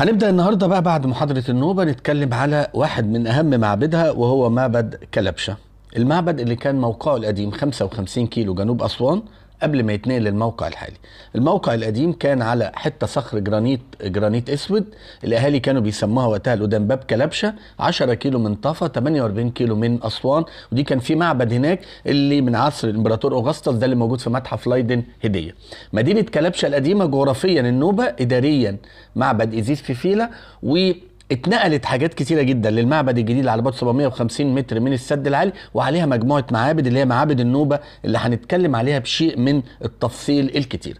هنبدا النهارده بقى بعد محاضره النوبه نتكلم على واحد من اهم معابدها وهو معبد كلبشه المعبد اللي كان موقعه القديم 55 كيلو جنوب اسوان قبل ما يتنقل للموقع الحالي الموقع القديم كان على حته صخر جرانيت جرانيت اسود الاهالي كانوا بيسموها وقتها القدام باب كلبشه 10 كيلو من طفا 48 كيلو من اسوان ودي كان في معبد هناك اللي من عصر الامبراطور اوغسطس ده اللي موجود في متحف لايدن هديه مدينه كلبشه القديمه جغرافيا النوبه اداريا معبد ايزيس في فيلا و اتنقلت حاجات كتيره جدا للمعبد الجديد على بعد 750 متر من السد العالي وعليها مجموعه معابد اللي هي معابد النوبه اللي هنتكلم عليها بشيء من التفصيل الكتير.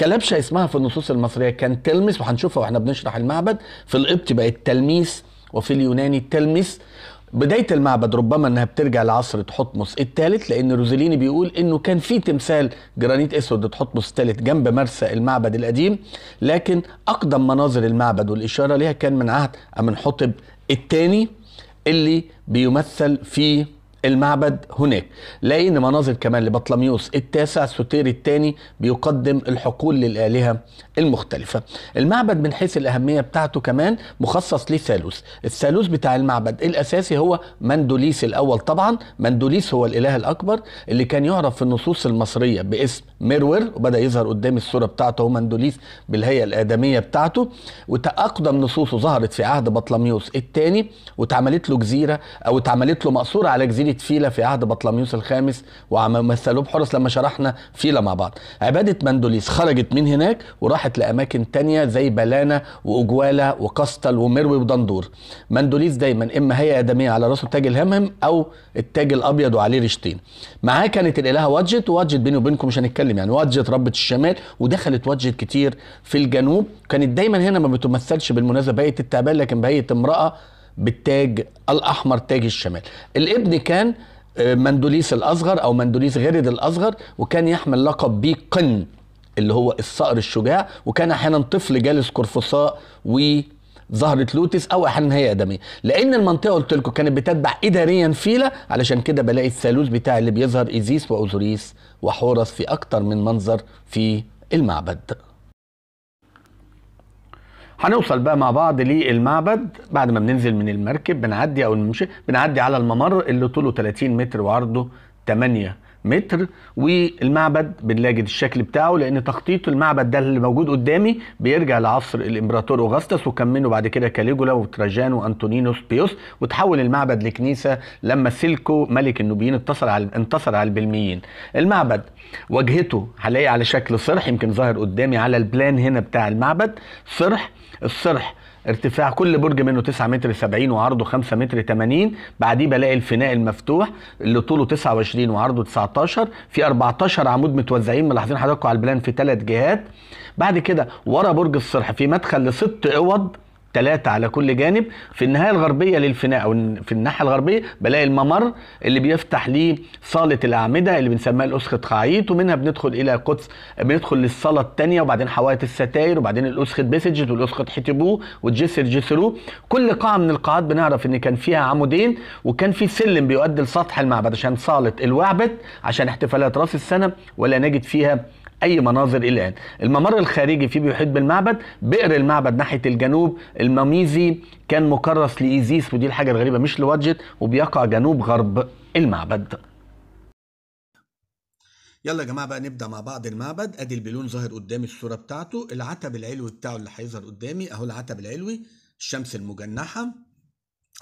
كلبشه اسمها في النصوص المصريه كان تلمس وهنشوفها واحنا بنشرح المعبد في القبط بقت تلميس وفي اليوناني تلمس بدايه المعبد ربما انها بترجع لعصر تحتمس الثالث لان روزليني بيقول انه كان في تمثال جرانيت اسود لتحتمس الثالث جنب مرسى المعبد القديم لكن اقدم مناظر المعبد والاشاره ليها كان من عهد امنحتب الثاني اللي بيمثل في المعبد هناك لقينا مناظر كمان لبطلميوس التاسع سوتير الثاني بيقدم الحقول للآلهة المختلفة المعبد من حيث الأهمية بتاعته كمان مخصص لثالوث الثالوث بتاع المعبد الأساسي هو مندوليس الأول طبعا مندوليس هو الإله الأكبر اللي كان يعرف في النصوص المصرية باسم ميرور وبدأ يظهر قدام الصورة بتاعته هو مندوليس بالهيئة الآدمية بتاعته وأقدم نصوصه ظهرت في عهد بطلميوس الثاني واتعملت له جزيرة أو اتعملت له مقصورة على جزيرة عبادة فيلة في عهد بطلميوس الخامس ومثلوه بحرس لما شرحنا فيلة مع بعض عبادة مندوليس خرجت من هناك وراحت لأماكن تانية زي بلانة وأجوالة وقسطل ومروي ودندور مندوليس دايما إما هي آدمية على راسه تاج الهمهم أو التاج الأبيض وعليه ريشتين معاه كانت الإلهة وادجت وادجت بيني وبينكم مش هنتكلم يعني وادجت ربة الشمال ودخلت وادجت كتير في الجنوب كانت دايما هنا ما بتمثلش بالمناسبة بقيه التعبان لكن بقيه امرأة بالتاج الاحمر تاج الشمال الابن كان آه، مندوليس الاصغر او مندوليس غرد الاصغر وكان يحمل لقب بي قن اللي هو الصقر الشجاع وكان احيانا طفل جالس قرفصاء وظهرة لوتس او احيانا هي ادميه لان المنطقه قلت لكم كانت بتتبع اداريا فيلا علشان كده بلاقي الثالوث بتاع اللي بيظهر ايزيس واوزوريس وحورس في اكتر من منظر في المعبد هنوصل بقى مع بعض للمعبد بعد ما بننزل من المركب بنعدي او بنمشي بنعدي على الممر اللي طوله 30 متر وعرضه 8 متر والمعبد بنلاجد الشكل بتاعه لان تخطيط المعبد ده اللي موجود قدامي بيرجع لعصر الامبراطور اوغسطس وكملوا بعد كده كاليجولا وتراجان وانطونينوس بيوس وتحول المعبد لكنيسه لما سيلكو ملك النوبيين انتصر على انتصر على البلميين المعبد واجهته هلاقي على شكل صرح يمكن ظاهر قدامي على البلان هنا بتاع المعبد صرح الصرح ارتفاع كل برج منه 9 متر 70 وعرضه 5 متر 80 بعديه بلاقي الفناء المفتوح اللي طوله 29 وعرضه 19 في 14 عمود متوزعين ملاحظين حضراتكم على البلان في ثلاث جهات بعد كده ورا برج الصرح في مدخل لست اوض ثلاثة على كل جانب في النهاية الغربية للفناء أو في الناحية الغربية بلاقي الممر اللي بيفتح لي صالة الأعمدة اللي بنسميها الأسخة خعيط ومنها بندخل إلى قدس بندخل للصالة الثانية وبعدين حوائط الستاير وبعدين الأسخة بيسجت والأسخة حتبو والجسر جسرو كل قاعة من القاعات بنعرف إن كان فيها عمودين وكان في سلم بيؤدي لسطح المعبد عشان صالة الوعبد عشان احتفالات رأس السنة ولا نجد فيها اي مناظر الان الممر الخارجي فيه بيحيط بالمعبد بئر المعبد ناحيه الجنوب المميزي كان مكرس لايزيس ودي الحاجه الغريبه مش لوادجت وبيقع جنوب غرب المعبد يلا يا جماعه بقى نبدا مع بعض المعبد ادي البلون ظاهر قدامي الصوره بتاعته العتب العلوي بتاعه اللي هيظهر قدامي اهو العتب العلوي الشمس المجنحه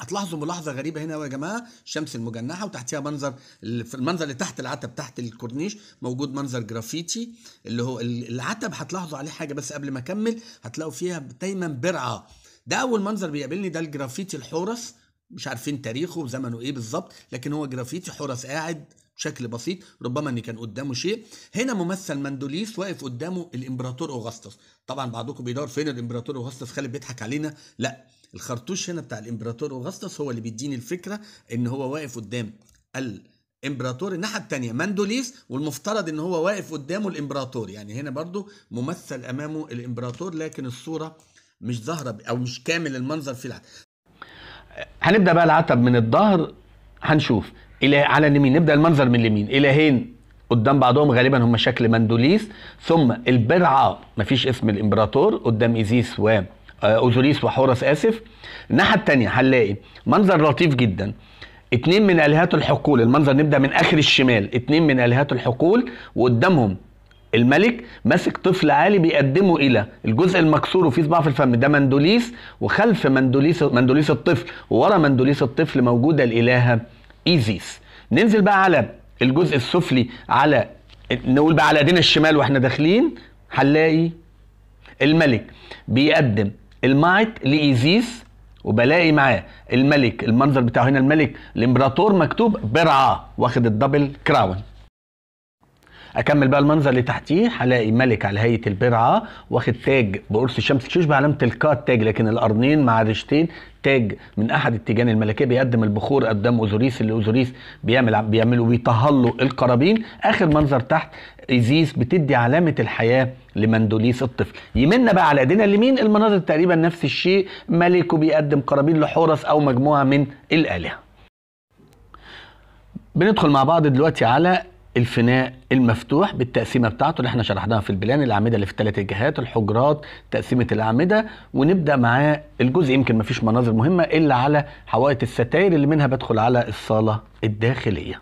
هتلاحظوا ملاحظة غريبة هنا يا جماعة الشمس المجنحة وتحتها منظر في المنظر اللي تحت العتب تحت الكورنيش موجود منظر جرافيتي اللي هو العتب هتلاحظوا عليه حاجة بس قبل ما أكمل هتلاقوا فيها دايما برعة ده أول منظر بيقابلني ده الجرافيتي الحورس مش عارفين تاريخه وزمنه ايه بالظبط لكن هو جرافيتي حورس قاعد بشكل بسيط ربما ان كان قدامه شيء هنا ممثل مندوليس واقف قدامه الامبراطور اوغسطس طبعا بعضكم بيدور فين الامبراطور اوغسطس خالد بيضحك علينا لا الخرطوش هنا بتاع الامبراطور اوغسطس هو اللي بيديني الفكره ان هو واقف قدام الامبراطور الناحيه الثانيه ماندوليس والمفترض ان هو واقف قدامه الامبراطور يعني هنا برضو ممثل امامه الامبراطور لكن الصوره مش ظاهره او مش كامل المنظر في العتب هنبدا بقى العتب من الظهر هنشوف على اليمين نبدا المنظر من اليمين الهين قدام بعضهم غالبا هم شكل مندوليس ثم البرعه مفيش اسم الامبراطور قدام ايزيس و آه، اوزوريس وحورس اسف الناحيه الثانيه هنلاقي منظر لطيف جدا اتنين من الهات الحقول المنظر نبدا من اخر الشمال اتنين من الهات الحقول وقدامهم الملك ماسك طفل عالي بيقدمه الى الجزء المكسور وفيه صباع في الفم ده مندوليس وخلف مندوليس مندوليس الطفل وورا مندوليس الطفل موجوده الالهه ايزيس ننزل بقى على الجزء السفلي على نقول بقى على ايدينا الشمال واحنا داخلين هنلاقي الملك بيقدم المايت لإيزيس وبلاقي معاه الملك المنظر بتاعه هنا الملك الامبراطور مكتوب برعاه واخد الدبل كراون اكمل بقى المنظر اللي تحتيه هلاقي ملك على هيئه البرعه واخد تاج بقرص الشمس تشبه علامه القاء التاج لكن القرنين مع ريشتين تاج من احد التيجان الملكيه بيقدم البخور قدام اوزوريس اللي اوزوريس بيعمل بيعمله بيطهر له القرابين اخر منظر تحت ايزيس بتدي علامه الحياه لمندوليس الطفل يمنا بقى على ايدينا اليمين المناظر تقريبا نفس الشيء ملك وبيقدم قرابين لحورس او مجموعه من الالهه بندخل مع بعض دلوقتي على الفناء المفتوح بالتقسيمه بتاعته اللي احنا شرحناها في البلان الاعمده اللي في الثلاث الجهات الحجرات تقسيمه الاعمده ونبدا معاه الجزء يمكن ما فيش مناظر مهمه الا على حوائط الستاير اللي منها بدخل على الصاله الداخليه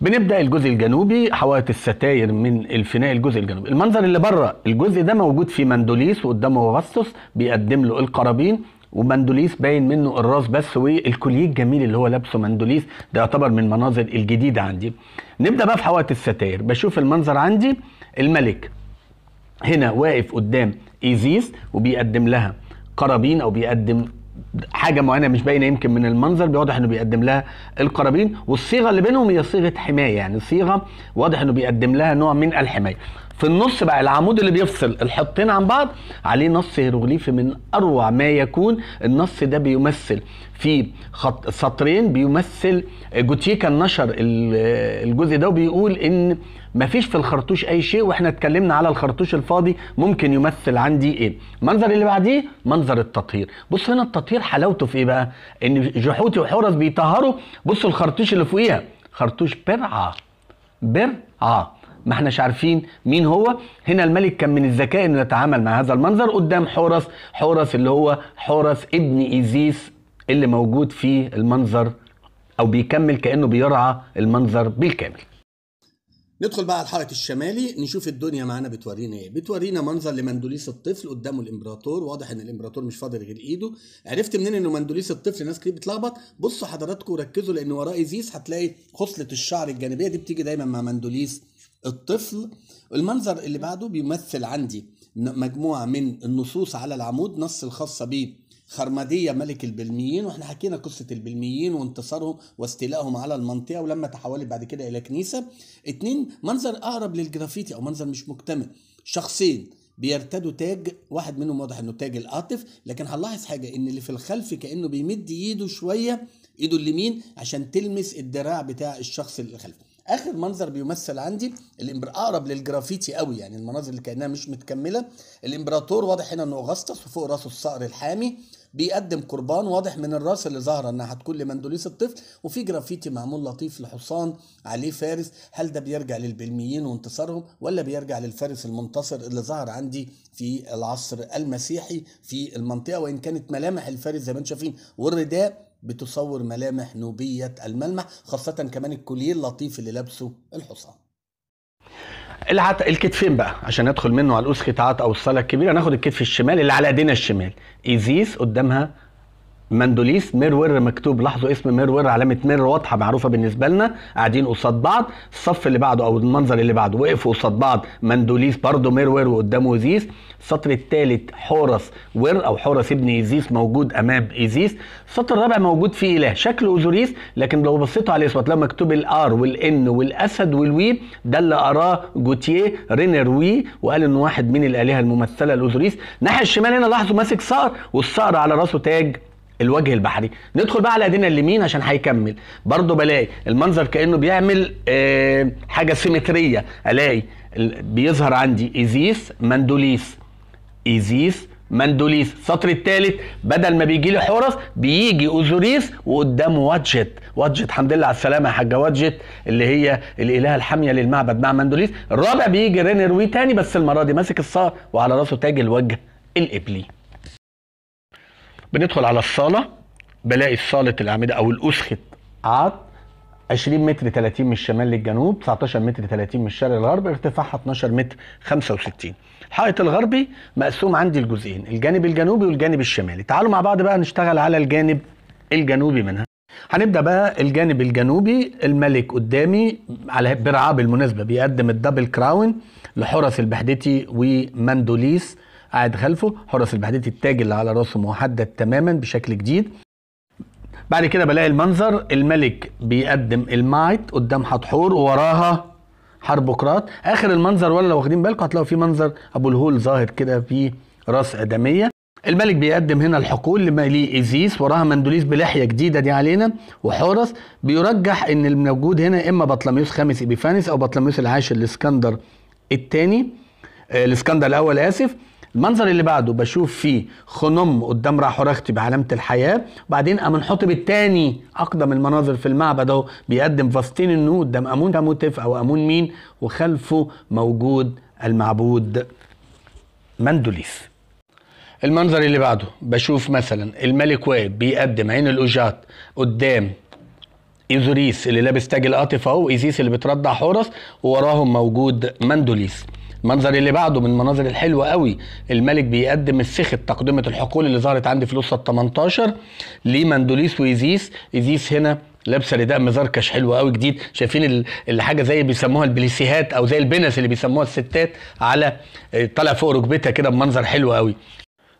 بنبدا الجزء الجنوبي حوائط الستاير من الفناء الجزء الجنوبي المنظر اللي بره الجزء ده موجود في مندوليس وقدامه بغسطس بيقدم له القرابين ومندوليس باين منه الراس بس والكوليه الجميل اللي هو لابسه مندوليس ده يعتبر من المناظر الجديده عندي نبدا بقى في حوائط الستاير بشوف المنظر عندي الملك هنا واقف قدام ايزيس وبيقدم لها قرابين او بيقدم حاجه معينه مش باينه يمكن من المنظر بيوضح انه بيقدم لها القرابين والصيغه اللي بينهم هي صيغه حمايه يعني صيغه واضح انه بيقدم لها نوع من الحمايه في النص بقى العمود اللي بيفصل الحطين عن بعض عليه نص هيروغليفي من اروع ما يكون النص ده بيمثل في خط سطرين بيمثل جوتيه نشر الجزء ده وبيقول ان مفيش في الخرطوش اي شيء واحنا اتكلمنا على الخرطوش الفاضي ممكن يمثل عندي ايه المنظر اللي بعديه منظر التطهير بص هنا التطهير حلاوته في ايه بقى ان جحوتي وحورس بيطهروا بصوا الخرطوش اللي فوقيها خرطوش برعه برعه ما احناش عارفين مين هو هنا الملك كان من الذكاء انه يتعامل مع هذا المنظر قدام حورس حورس اللي هو حورس ابن ايزيس اللي موجود في المنظر او بيكمل كانه بيرعى المنظر بالكامل ندخل بقى على الحائط الشمالي نشوف الدنيا معانا بتورينا ايه بتورينا منظر لمندوليس الطفل قدامه الامبراطور واضح ان الامبراطور مش فاضل غير ايده عرفت منين انه مندوليس الطفل ناس كتير بتلخبط بصوا حضراتكم ركزوا لان وراه ايزيس هتلاقي خصله الشعر الجانبيه دي بتيجي دايما مع مندوليس الطفل المنظر اللي بعده بيمثل عندي مجموعة من النصوص على العمود نص الخاصة به خرمدية ملك البلميين واحنا حكينا قصة البلميين وانتصارهم واستيلائهم على المنطقة ولما تحولت بعد كده إلى كنيسة اتنين منظر أقرب للجرافيتي أو منظر مش مكتمل شخصين بيرتدوا تاج واحد منهم واضح انه تاج القاطف لكن هنلاحظ حاجه ان اللي في الخلف كانه بيمد ايده شويه ايده اليمين عشان تلمس الدراع بتاع الشخص اللي خلفه اخر منظر بيمثل عندي اقرب للجرافيتي قوي يعني المناظر اللي كانها مش متكمله الامبراطور واضح هنا انه اغسطس وفوق راسه الصقر الحامي بيقدم قربان واضح من الراس اللي ظاهره انها هتكون لمندوليس الطفل وفي جرافيتي معمول لطيف لحصان عليه فارس هل ده بيرجع للبلميين وانتصارهم ولا بيرجع للفارس المنتصر اللي ظهر عندي في العصر المسيحي في المنطقه وان كانت ملامح الفارس زي ما انتم شايفين والرداء بتصور ملامح نوبية الملمح خاصة كمان الكوليه اللطيف اللي لابسه الحصان العت... الكتفين بقى عشان ندخل منه على الأسخة قطعات او الصاله الكبيره ناخد الكتف الشمال اللي على ايدينا الشمال ايزيس قدامها مندوليس ميرور مكتوب لاحظوا اسم ميرور علامه مير واضحه معروفه بالنسبه لنا قاعدين قصاد بعض الصف اللي بعده او المنظر اللي بعده وقفوا قصاد بعض مندوليس برضه ميرور وقدامه زيس السطر الثالث حورس وير او حورس ابن ايزيس موجود امام ايزيس السطر الرابع موجود فيه اله شكل اوزوريس لكن لو بصيتوا عليه الاسود لو مكتوب الار والان والاسد والوي ده اللي قراه جوتيه رينر وي وقال انه واحد من الالهه الممثله لاوزوريس الناحيه الشمال هنا لاحظوا ماسك صقر والصقر على راسه تاج الوجه البحري ندخل بقى على ايدينا اليمين عشان هيكمل برضو بلاقي المنظر كانه بيعمل آه، حاجه سيمتريه الاقي بيظهر عندي ايزيس مندوليس ايزيس مندوليس السطر الثالث بدل ما بيجي لي حورس بيجي اوزوريس وقدامه واتجت واتجت الحمد لله على السلامه يا حاجه واتجت اللي هي الالهه الحاميه للمعبد مع مندوليس الرابع بيجي رينروي تاني بس المره دي ماسك الصقر وعلى راسه تاج الوجه الابلي بندخل على الصاله بلاقي صاله الاعمده او الاسخه عاد 20 متر 30 من الشمال للجنوب 19 متر 30 من الشرق للغرب ارتفاعها 12 متر 65 الحائط الغربي مقسوم عندي لجزئين الجانب الجنوبي والجانب الشمالي تعالوا مع بعض بقى نشتغل على الجانب الجنوبي منها هنبدا بقى الجانب الجنوبي الملك قدامي على برعاه بالمناسبه بيقدم الدبل كراون لحرس البحدتي ومندوليس قاعد خلفه حرس البهدلتي التاج اللي على راسه محدد تماما بشكل جديد بعد كده بلاقي المنظر الملك بيقدم المايت قدام حتحور ووراها حربوكرات اخر المنظر ولا لو واخدين بالكم هتلاقوا في منظر ابو الهول ظاهر كده في راس ادميه الملك بيقدم هنا الحقول لمالي ايزيس وراها مندوليس بلحية جديدة دي علينا وحورس بيرجح ان الموجود هنا اما بطلميوس خامس إبيفانيس او بطلميوس العاشر الاسكندر الثاني آه، الاسكندر الاول اسف المنظر اللي بعده بشوف فيه خنم قدام راح رختي بعلامه الحياه وبعدين قام الحطب الثاني اقدم المناظر في المعبد اهو بيقدم فاستين النو قدام امون تاموتف او امون مين وخلفه موجود المعبود مندوليف المنظر اللي بعده بشوف مثلا الملك وائل بيقدم عين الاوجات قدام ايزوريس اللي لابس تاج القاطف اهو وايزيس اللي بترضع حورس ووراهم موجود مندوليس المنظر اللي بعده من المناظر الحلوه قوي الملك بيقدم السخة تقدمه الحقول اللي ظهرت عندي في لصه 18 لمندوليس ويزيس ايزيس هنا لابسه رداء مزركش حلو قوي جديد شايفين الحاجه زي بيسموها البليسيهات او زي البنس اللي بيسموها الستات على آه، طالع فوق ركبتها كده بمنظر حلو قوي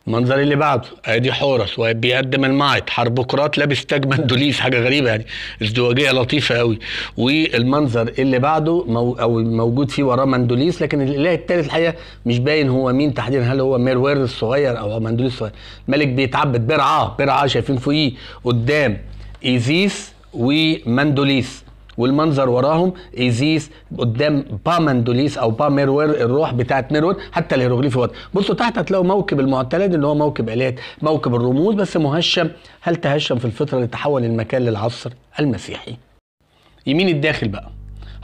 المنظر اللي بعده ادي حورس وبيقدم المايت حربقراط لابس تاج مندوليس حاجه غريبه يعني ازدواجيه لطيفه قوي والمنظر اللي بعده مو او موجود فيه وراه مندوليس لكن الاله الثالث الحقيقه مش باين هو مين تحديدا هل هو ميروير الصغير او مندوليس الصغير الملك بيتعبد برعاه برعاه شايفين فوقيه قدام ايزيس ومندوليس والمنظر وراهم ايزيس قدام بامندوليس او باميرور الروح بتاعت ميرور حتى الهيروغليفي واضح بصوا تحت هتلاقوا موكب المعتلد اللي هو موكب الات موكب الرموز بس مهشم هل تهشم في الفتره اللي تحول المكان للعصر المسيحي يمين الداخل بقى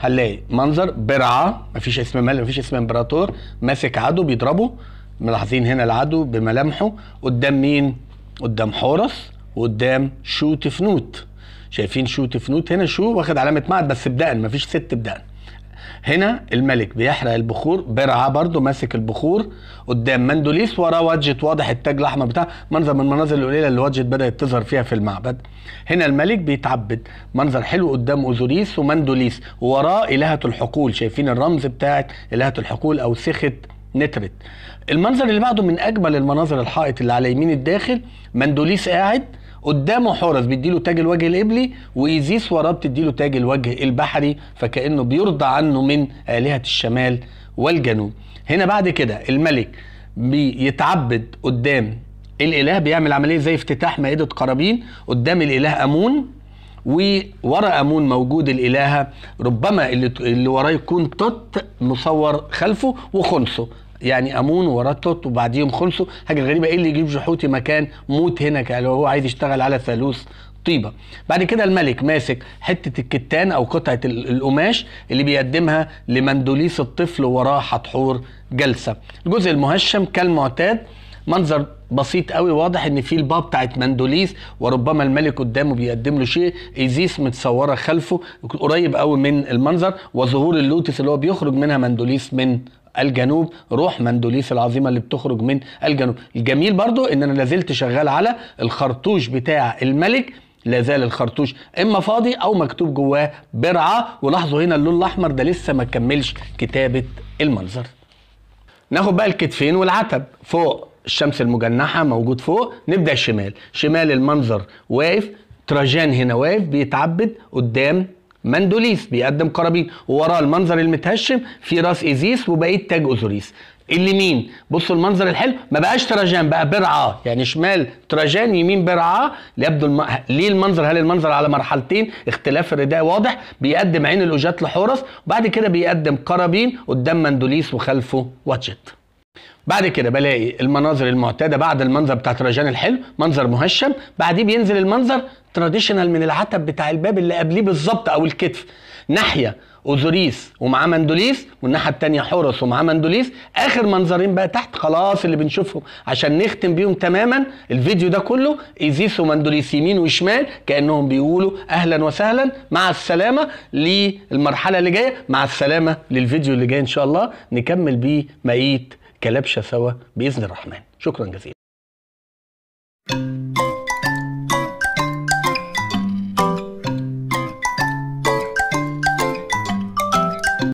هنلاقي منظر برعه مفيش اسم ما مفيش اسم امبراطور ماسك عدو بيضربه ملاحظين هنا العدو بملامحه قدام مين قدام حورس وقدام شوتفنوت شايفين شو تفنوت هنا شو واخد علامه معد بس بدقن مفيش ست بدقن هنا الملك بيحرق البخور برعه برضه ماسك البخور قدام مندوليس وراه وادجت واضح التاج الاحمر بتاع منظر من المناظر القليله اللي وادجت بدات تظهر فيها في المعبد هنا الملك بيتعبد منظر حلو قدام اوزوريس ومندوليس وراه الهه الحقول شايفين الرمز بتاعت الهه الحقول او سخت نترت المنظر اللي بعده من اجمل المناظر الحائط اللي على يمين الداخل مندوليس قاعد قدامه حورس بيديله تاج الوجه الابلي وايزيس وراه بتديله تاج الوجه البحري فكانه بيرضى عنه من الهه الشمال والجنوب هنا بعد كده الملك بيتعبد قدام الاله بيعمل عمليه زي افتتاح مائده قرابين قدام الاله امون وورا امون موجود الالهه ربما اللي, اللي وراه يكون توت مصور خلفه وخنصه يعني امون وراه توت وبعديهم خلصوا حاجه غريبه ايه اللي يجيب جحوتي مكان موت هنا قال هو عايز يشتغل على ثالوث طيبه بعد كده الملك ماسك حته الكتان او قطعه القماش اللي بيقدمها لمندوليس الطفل وراه حتحور جلسه الجزء المهشم كالمعتاد منظر بسيط قوي واضح ان في الباب بتاعت مندوليس وربما الملك قدامه بيقدم له شيء ايزيس متصوره خلفه قريب قوي من المنظر وظهور اللوتس اللي هو بيخرج منها مندوليس من الجنوب روح مندوليف العظيمه اللي بتخرج من الجنوب الجميل برضو ان انا لازلت شغال على الخرطوش بتاع الملك لازال الخرطوش اما فاضي او مكتوب جواه برعه ولاحظوا هنا اللون الاحمر ده لسه ما كملش كتابه المنظر ناخد بقى الكتفين والعتب فوق الشمس المجنحه موجود فوق نبدا شمال شمال المنظر واقف تراجان هنا واقف بيتعبد قدام مندوليس بيقدم قرابين ووراه المنظر المتهشم في راس ايزيس وبقيه تاج اوزوريس اللي مين بصوا المنظر الحلو ما بقاش تراجان بقى برعاه يعني شمال تراجان يمين برعاه ليبدو الم... ليه المنظر هل المنظر على مرحلتين اختلاف الرداء واضح بيقدم عين الاوجات لحورس وبعد كده بيقدم قرابين قدام مندوليس وخلفه واتشت بعد كده بلاقي المناظر المعتاده بعد المنظر بتاع تراجان الحلو منظر مهشم بعديه بينزل المنظر تراديشنال من العتب بتاع الباب اللي قبليه بالظبط او الكتف ناحيه اوزوريس ومعاه مندوليس والناحيه الثانيه حورس ومعاه مندوليس اخر منظرين بقى تحت خلاص اللي بنشوفهم عشان نختم بيهم تماما الفيديو ده كله ايزيس ومندوليس يمين وشمال كانهم بيقولوا اهلا وسهلا مع السلامه للمرحله اللي جايه مع السلامه للفيديو اللي جاي ان شاء الله نكمل بيه مقيت كلبشه سوا بإذن الرحمن شكرا جزيلا